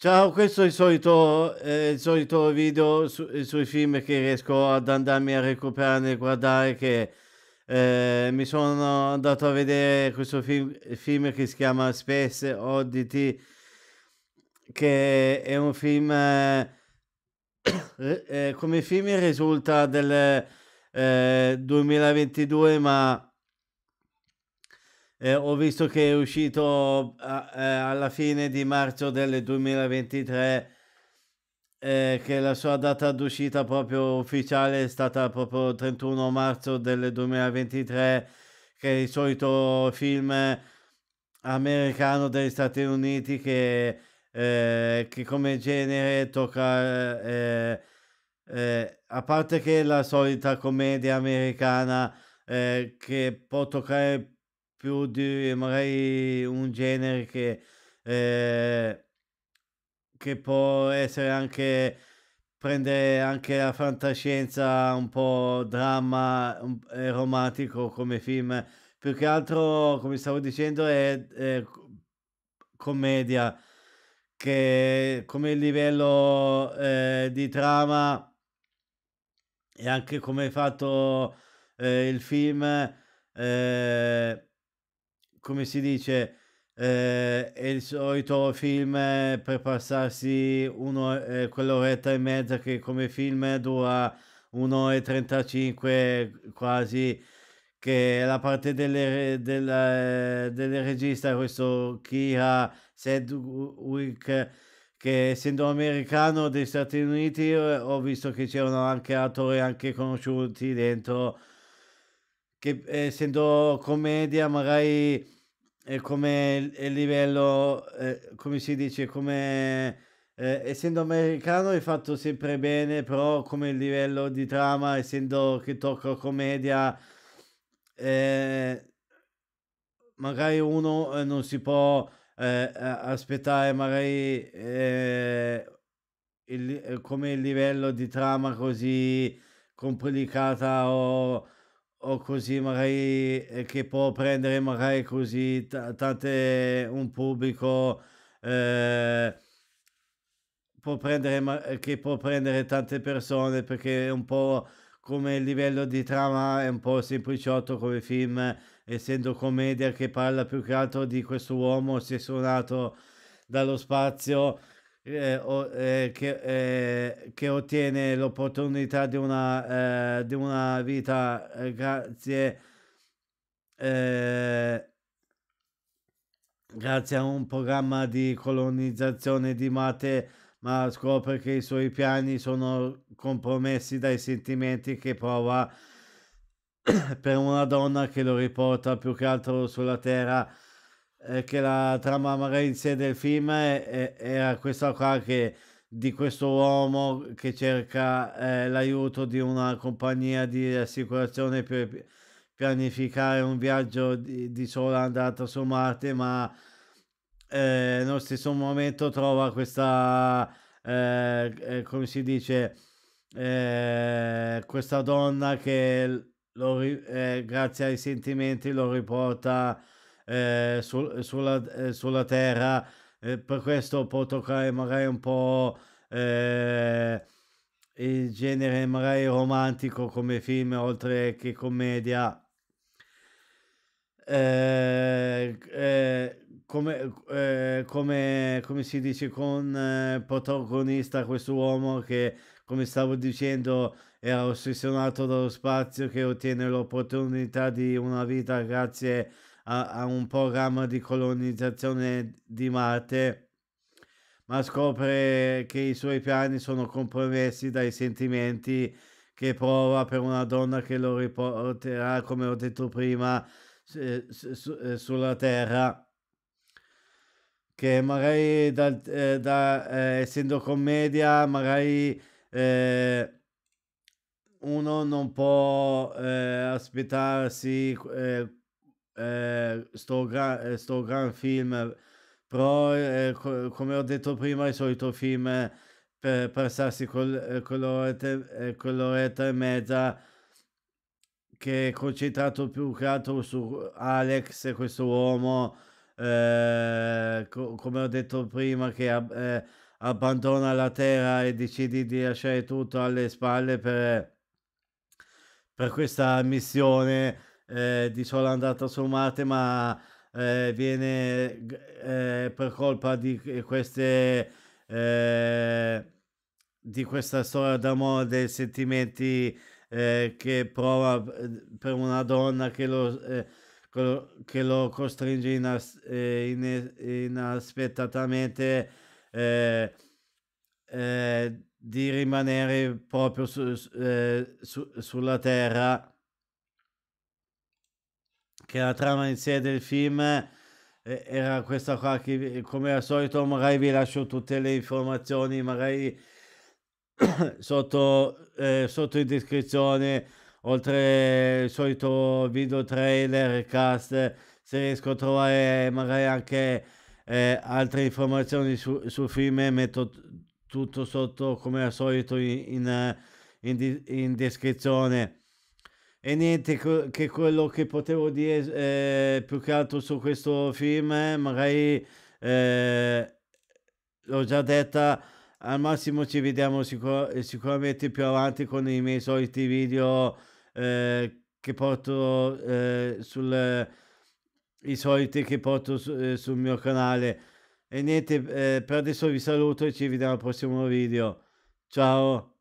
Ciao, questo è il solito, eh, il solito video su- sui film che riesco ad andarmi a recuperare e guardare che eh, mi sono andato a vedere questo film, film che si chiama Space Oddity, che è un film, eh, eh come film risulta del 2022, eh, ma eh, ho visto che è uscito a, eh, alla fine di marzo del 2023, eh, che la sua data d'uscita proprio ufficiale è stata proprio 31 marzo del 2023, che è il solito film americano degli Stati Uniti che, eh, che come genere tocca... Eh, eh, a parte che è la solita commedia americana eh, che può toccare più di magari un genere che, ehm, che può essere anche prendere anche la fantascienza un po' dramma, un- eh, romantico come film. Più che altro, come stavo dicendo, è, è commedia, che come livello, ehm, di trama e anche come è fatto, ehm, il film, ehm come si dice, eh, è il solito film eh, per passarsi uno, eh, quell'oretta e mezza che come film dura 1 e 35 quasi che la parte delle, della, delle regista questo Kira Sedgwick che essendo americano degli Stati Uniti ho visto che c'erano anche attori anche conosciuti dentro che essendo commedia magari è come il livello, eh, come si dice, come eh, essendo americano è fatto sempre bene, però come il livello di trama, essendo che tocca commedia, eh, magari uno eh, non si può eh, aspettare magari eh, il, come il livello di trama così complicata o o così magari eh, che può prendere magari così ta- tante un pubblico eh, può prendere ma- eh, che può prendere tante persone perché è un po' come il livello di trama è un po' sempliciotto come film essendo commedia che parla più che altro di questo uomo suonato dallo spazio eh, o, eh, che, eh, che, ottiene l'opportunità di una, eh, di una vita eh, grazie, grazie a un programma di colonizzazione di Marte, ma scopre che i suoi piani sono compromessi dai sentimenti che prova per una donna che lo riporta più che altro sulla Terra che la trama magari in sé del film è, è, era questa qua che di questo uomo che cerca eh, l'aiuto di una compagnia di assicurazione per pianificare un viaggio di, di sola andata su Marte, ma eh, nello stesso momento trova questa, eh, eh come si dice, eh, questa donna che lo, eh, grazie ai sentimenti lo riporta eh, su, eh, sulla, eh, sulla, terra, eh, per questo può toccare magari un po' eh, il genere magari romantico come film oltre che commedia. Eh, come, eh, come, come, si dice con eh, protagonista questo uomo che come stavo dicendo era ossessionato dallo spazio che ottiene l'opportunità di una vita grazie a a, a un programma di colonizzazione di Marte, ma scopre che i suoi piani sono compromessi dai sentimenti che prova per una donna che lo riporterà, come ho detto prima, su, eh, su, eh, sulla Terra che magari dal, eh, da, eh, essendo commedia magari eh, uno non può aspettarsi eh, eh, sto, gran film, però eh, co- come ho detto prima il solito film eh, per passarsi col, con l'oretta, con e mezza che è concentrato più che altro su Alex, e questo uomo, eh, co- come ho detto prima, che ab- eh, abbandona la terra e decide di lasciare tutto alle spalle per, per questa missione eh, di sola andata su Marte, ma eh, viene eh, per colpa di queste eh, di questa storia d'amore dei sentimenti eh, che prova eh, per una donna che lo, che lo costringe inas- in, inaspettatamente di rimanere proprio su, su, sulla terra che la trama in sé del film eh, era questa qua che come al solito magari vi lascio tutte le informazioni magari sotto, eh, sotto in descrizione oltre il solito video trailer cast se riesco a trovare magari anche eh, altre informazioni su, sul film metto tutto sotto come al solito in, in, in, in descrizione e niente, che quello che potevo dire eh, più che altro su questo film, eh, magari eh, l'ho già detta, al massimo ci vediamo sicur eh, sicuramente più avanti con i miei soliti video eh, che porto eh, sul i soliti che porto su, eh, sul mio canale. E niente, per adesso vi saluto e ci vediamo al prossimo video. Ciao!